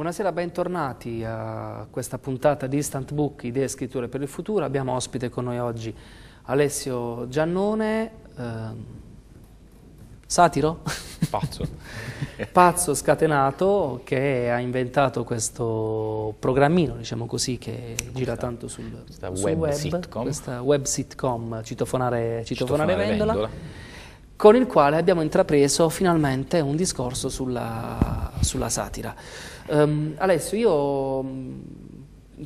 Buonasera, bentornati a questa puntata di Instant Book Idee e Scritture per il Futuro. Abbiamo ospite con noi oggi Alessio Giannone, eh, satiro? Pazzo. Pazzo scatenato che ha inventato questo programmino, diciamo così, che gira tanto sul, questa sul web, web, sitcom. questa web sitcom, Citofonare, Citofonare, Citofonare Vendola. Vendola con il quale abbiamo intrapreso finalmente un discorso sulla, sulla satira. Um, Alessio, io mm,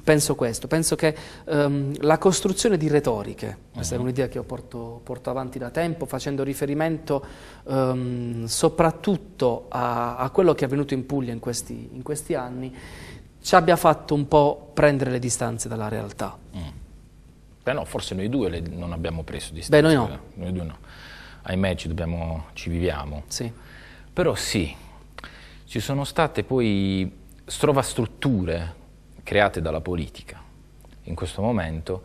penso questo, penso che um, la costruzione di retoriche, questa è mm-hmm. un'idea che io porto, porto, avanti da tempo, facendo riferimento um, soprattutto a, a, quello che è avvenuto in Puglia in questi, in questi, anni, ci abbia fatto un po' prendere le distanze dalla realtà. Mm. Beh no, forse noi due non abbiamo preso distanze. Beh, noi no. Eh, noi due no ahimè ci, dobbiamo, ci viviamo. Sì. Però sì, ci sono state poi strovastrutture create dalla politica in questo momento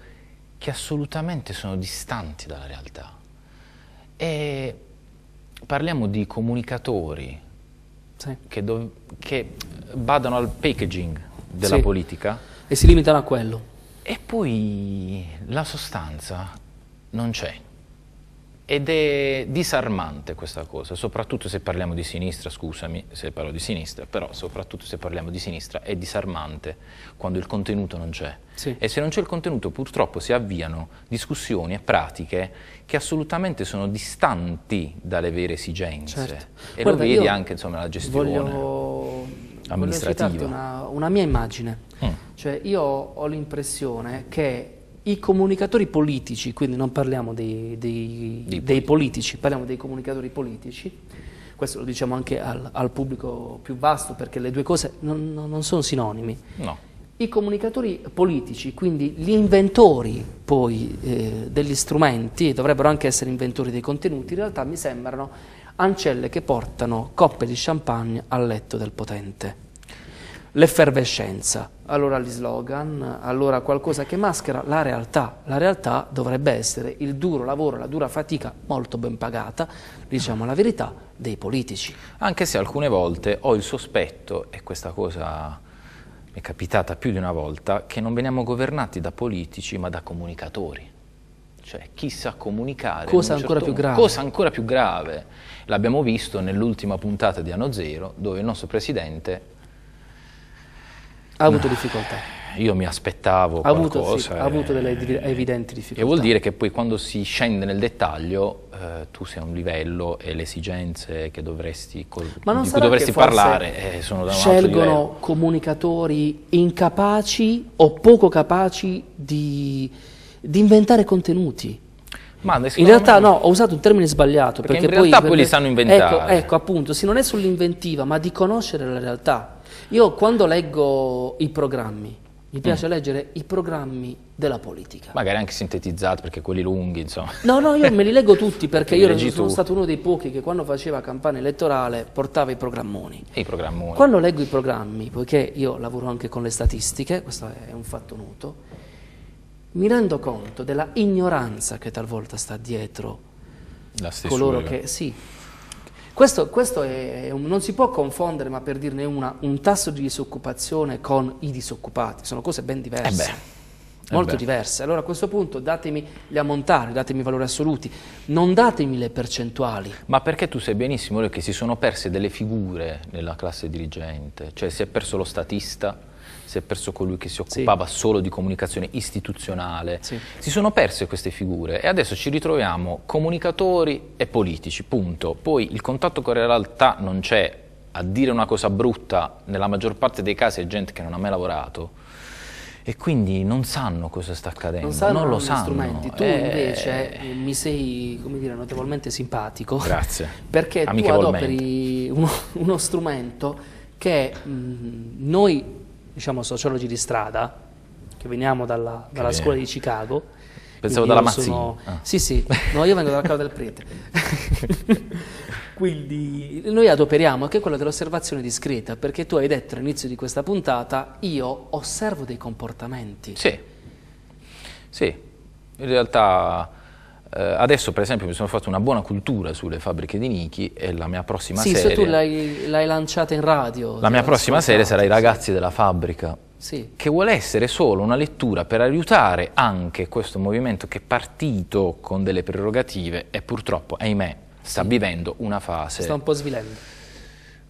che assolutamente sono distanti dalla realtà. E parliamo di comunicatori sì. che, dov- che, badano al packaging della sì. politica. E si limitano a quello. E poi la sostanza non c'è. Ed è disarmante questa cosa, soprattutto se parliamo di sinistra, scusami se parlo di sinistra, però soprattutto se parliamo di sinistra è disarmante quando il contenuto non c'è. Sì. E se non c'è il contenuto purtroppo si avviano discussioni e pratiche che assolutamente sono distanti dalle vere esigenze. Certo. E Guarda, lo vedi anche insomma, la gestione voglio, amministrativa. Voglio una, una mia immagine, mm. cioè io ho l'impressione che i comunicatori politici, quindi non parliamo dei, dei, dei, dei, politici, parliamo dei comunicatori politici, questo lo diciamo anche al, al pubblico più vasto perché le due cose non, non sono sinonimi. No. I comunicatori politici, quindi gli inventori poi eh, degli strumenti, dovrebbero anche essere inventori dei contenuti, in realtà mi sembrano ancelle che portano coppe di champagne al letto del potente l'effervescenza, allora gli slogan, allora qualcosa che maschera la realtà. La realtà dovrebbe essere il duro lavoro, la dura fatica molto ben pagata, diciamo la verità, dei politici. Anche se alcune volte ho il sospetto, e questa cosa mi è capitata più di una volta, che non veniamo governati da politici ma da comunicatori cioè chi sa comunicare. Cosa ancora certo più grave. Cosa ancora più grave. L'abbiamo visto nell'ultima puntata di Anno Zero, dove il nostro presidente ha avuto difficoltà eh, io mi aspettavo ha qualcosa. Avuto, sì, eh, ha avuto delle evidenti difficoltà. E vuol dire che poi quando si scende nel dettaglio eh, tu sei a un livello e le esigenze che dovresti, di cui dovresti parlare eh, sono da un Scelgono comunicatori incapaci o poco capaci di, di inventare contenuti. Ma in realtà no, ho usato un termine sbagliato. Perché, perché in poi, realtà quelli sanno inventare. Ecco, ecco appunto, sì, non è sull'inventiva, ma di conoscere la realtà io quando leggo i programmi, mi piace mm. leggere i programmi della politica. Magari anche sintetizzati, perché quelli lunghi, insomma. No, no, io me li leggo tutti, perché io sono tu. stato uno dei pochi che quando faceva campagna elettorale portava i programmoni. E i programmoni. Quando leggo i programmi, poiché io lavoro anche con le statistiche, questo è un fatto noto, mi rendo conto della ignoranza che talvolta sta dietro coloro che... Sì, questo, questo è, non si può confondere, ma per dirne una, un tasso di disoccupazione con i disoccupati, sono cose ben diverse. Eh, eh molto eh diverse. Allora a questo punto datemi gli ammontari, datemi i valori assoluti, non datemi le percentuali. Ma perché tu sai benissimo che si sono perse delle figure nella classe dirigente, cioè si è perso lo statista, si è perso colui che si occupava sì. solo di comunicazione istituzionale, sì. si sono perse queste figure e adesso ci ritroviamo comunicatori e politici, punto. Poi il contatto con la realtà non c'è, a dire una cosa brutta nella maggior parte dei casi è gente che non ha mai lavorato e quindi non sanno cosa sta accadendo, non, sanno non lo sanno. Strumenti. Tu eh... invece eh, eh. mi sei, come dire, notevolmente simpatico. Grazie. Perché tu adoperi uno, uno strumento che mh, mm, noi diciamo, sociologi di strada, che veniamo dalla, dalla che scuola bene. di Chicago. Pensavo dalla Mazzini. Sono... Ah. Sì, sì, no, io vengo dalla casa del prete. Quindi noi adoperiamo anche quello dell'osservazione discreta, perché tu hai detto all'inizio di questa puntata, io osservo dei comportamenti. Sì, sì. In realtà Uh, adesso per esempio mi sono fatto una buona cultura sulle fabbriche di Niki e la mia prossima sì, serie... Sì, se tu l'hai, l'hai, lanciata in radio. La mia prossima serie sarà I ragazzi della fabbrica, sì. che vuole essere solo una lettura per aiutare anche questo movimento che è partito con delle prerogative e purtroppo, ahimè, sta sì. vivendo una fase... Sta un po' svilendo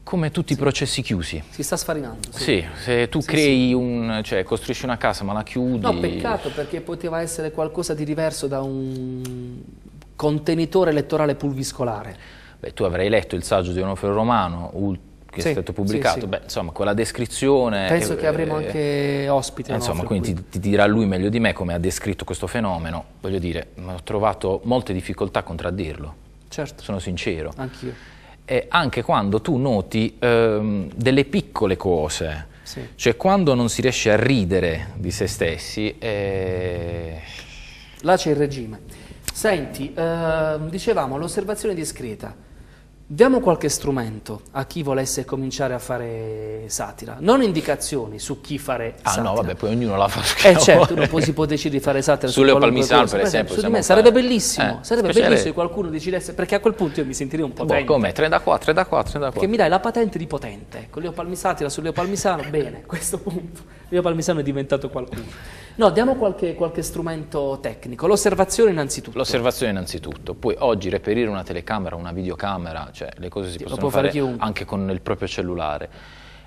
come tutti sì. i processi chiusi. Si sta sfarinando. Sì, sì se tu sì, crei un, cioè costruisci una casa ma la chiudi... No, peccato perché poteva essere qualcosa di diverso da un contenitore elettorale pulviscolare. Beh, tu avrai letto il saggio di Onofrio Romano, che sì, è stato pubblicato, sì, sì. Beh, insomma, quella descrizione... Penso eh, che avremo eh, anche ospite. Eh, insomma, quindi ti, ti, dirà lui meglio di me come ha descritto questo fenomeno. Voglio dire, ho trovato molte difficoltà a contraddirlo. Certo. Sono sincero. Anch'io eh, anche quando tu noti ehm, delle piccole cose, sì. cioè quando non si riesce a ridere di se stessi. Eh... Là c'è il regime. Senti, eh, dicevamo l'osservazione discreta. Diamo qualche strumento a chi volesse cominciare a fare satira, non indicazioni su chi fare ah, satira. Ah no, vabbè, poi ognuno la fa. Eh certo, uno poi si può decidere di fare satira su Leo Palmisano, per eh, esempio. Su di me sarebbe bellissimo, eh, sarebbe speciale. bellissimo se qualcuno decidesse, perché a quel punto io mi sentirei un po' boh, come? 34, 34, 34. Che mi dai la patente di potente, con Leo Palmisatira su Leo Palmisano, bene, a questo punto Leo Palmisano è diventato qualcuno. No, diamo qualche, qualche strumento tecnico. L'osservazione innanzitutto. L'osservazione innanzitutto. Poi oggi reperire una telecamera, una videocamera, cioè le cose si Ti possono fare, fare anche con il proprio cellulare.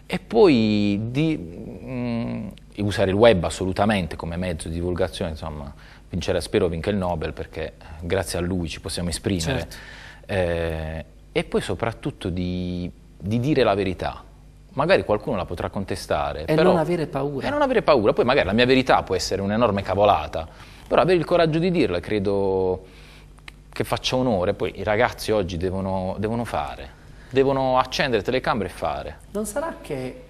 E poi di, mh, mm, usare il web assolutamente come mezzo di divulgazione, insomma, vincere spero vinca il Nobel perché eh, grazie a lui ci possiamo esprimere. Certo. Eh, e poi soprattutto di, di dire la verità, magari qualcuno la potrà contestare. E però, non avere paura. E non avere paura, poi magari la mia verità può essere un'enorme cavolata, però avere il coraggio di dirla credo che faccia onore, poi i ragazzi oggi devono, devono fare, devono accendere telecamere e fare. Non sarà che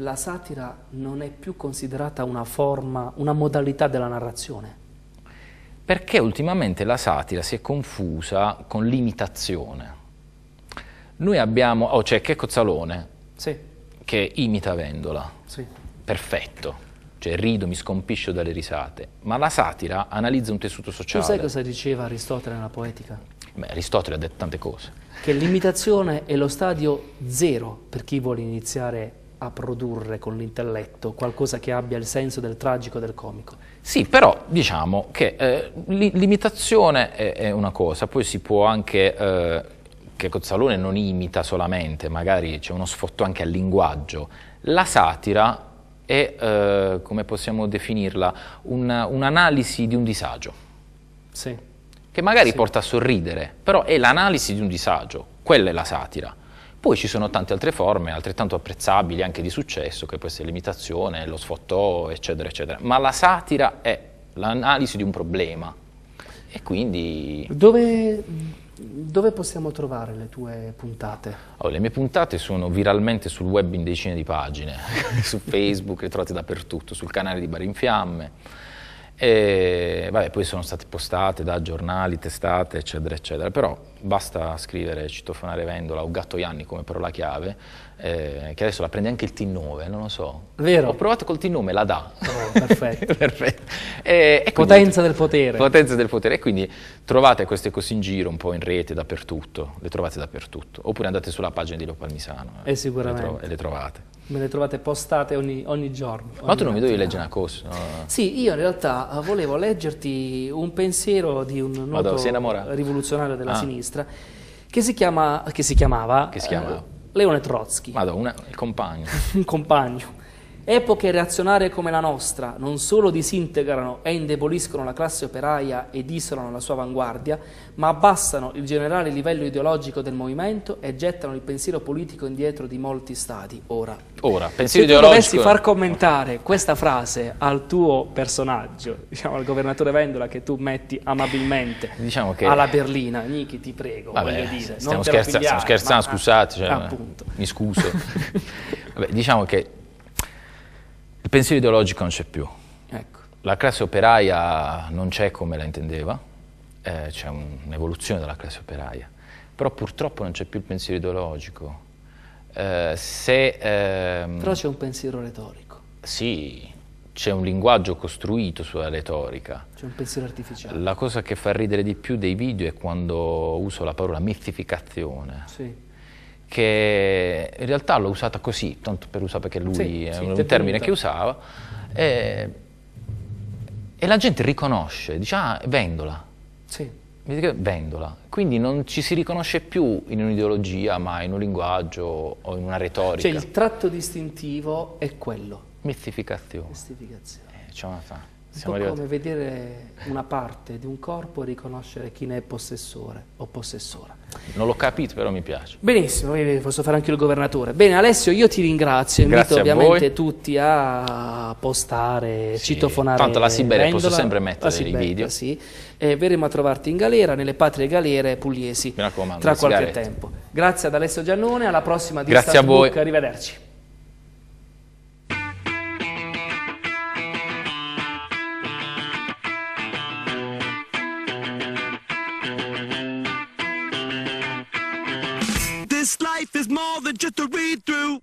la satira non è più considerata una forma, una modalità della narrazione? Perché ultimamente la satira si è confusa con l'imitazione. Noi abbiamo, oh c'è cioè Checco Zalone, sì che imita Vendola. Sì. Perfetto. Cioè rido, mi scompiscio dalle risate. Ma la satira analizza un tessuto sociale. Tu sai cosa diceva Aristotele nella poetica? Beh, Aristotele ha detto tante cose. Che l'imitazione è lo stadio zero per chi vuole iniziare a produrre con l'intelletto qualcosa che abbia il senso del tragico e del comico. Sì, però diciamo che eh, l'imitazione è, è, una cosa, poi si può anche... Eh, che Cozzalone non imita solamente, magari c'è uno sfotto anche al linguaggio. La satira è, eh, come possiamo definirla, un'analisi di un disagio. Sì. Che magari sì. porta a sorridere, però è l'analisi di un disagio, quella è la satira. Poi ci sono tante altre forme, altrettanto apprezzabili, anche di successo, che può essere l'imitazione, lo sfottò, eccetera, eccetera. Ma la satira è l'analisi di un problema. E quindi... Dove dove possiamo trovare le tue puntate? Allora, le mie puntate sono viralmente sul web in decine di pagine, su Facebook le trovate dappertutto, sul canale di Bar in Fiamme, e vabbè, poi sono state postate da giornali, testate, eccetera, eccetera, però basta scrivere citofonare Vendola o Gattoianni come parola chiave, eh, che adesso la prende anche il T9, non lo so. Vero. Ho provato col T9, la dà. Oh, perfetto. perfetto. Eh, e, e potenza quindi, del potere. Potenza del potere. E quindi trovate queste cose in giro, un po' in rete, dappertutto, le trovate dappertutto. Oppure andate sulla pagina di Lopalmisano. E eh, eh, sicuramente. Le e le trovate. Me le trovate postate ogni, ogni giorno. Ogni Ma tu non mi devi leggere una cosa? No? Sì, io in realtà eh, volevo leggerti un pensiero di un noto Madonna, rivoluzionario della ah. sinistra sinistra, che si, chiama, che si chiamava che si chiama? eh, Leone Trotsky. Madonna, il compagno. un compagno. Epoche reazionarie come la nostra non solo disintegrano e indeboliscono la classe operaia ed isolano la sua avanguardia, ma abbassano il generale livello ideologico del movimento e gettano il pensiero politico indietro di molti stati. Ora, Ora pensiero se tu dovessi far commentare questa frase al tuo personaggio, diciamo al governatore Vendola che tu metti amabilmente diciamo che... alla berlina, Niki ti prego, Vabbè, eh, dire, Stiamo, scherza stiamo scherzando, ma... scusate, cioè, mi scuso. Vabbè, diciamo che il pensiero ideologico non c'è più. Ecco. La classe operaia non c'è come la intendeva, eh, c'è un'evoluzione della classe operaia, però purtroppo non c'è più il pensiero ideologico. Eh, se, ehm, però c'è un pensiero retorico. Sì, c'è un linguaggio costruito sulla retorica. C'è un pensiero artificiale. La cosa che fa ridere di più dei video è quando uso la parola mistificazione. Sì che in realtà l'ho usata così, tanto per usare perché lui sì, è sì, un termine che usava, e, e, la gente riconosce, dice ah vendola, sì. vendola, quindi non ci si riconosce più in un'ideologia ma in un linguaggio o in una retorica. Cioè il tratto distintivo è quello. Mistificazione. Mistificazione. Eh, siamo un po' arrivati. come vedere una parte di un corpo e riconoscere chi ne è possessore o possessora. Non l'ho capito, però mi piace. Benissimo, posso fare anche il governatore. Bene, Alessio, io ti ringrazio. Invito ovviamente voi. tutti a postare, sì. citofonare. Tanto la Siberia rendola, posso sempre mettere nei video. Sì. Eh, verremo a trovarti in galera, nelle patrie galere pugliesi. Mi raccomando, tra qualche sigarette. tempo. Grazie ad Alessio Giannone, alla prossima di Grazie Startbook. a voi. Arrivederci. There's more than just a read through.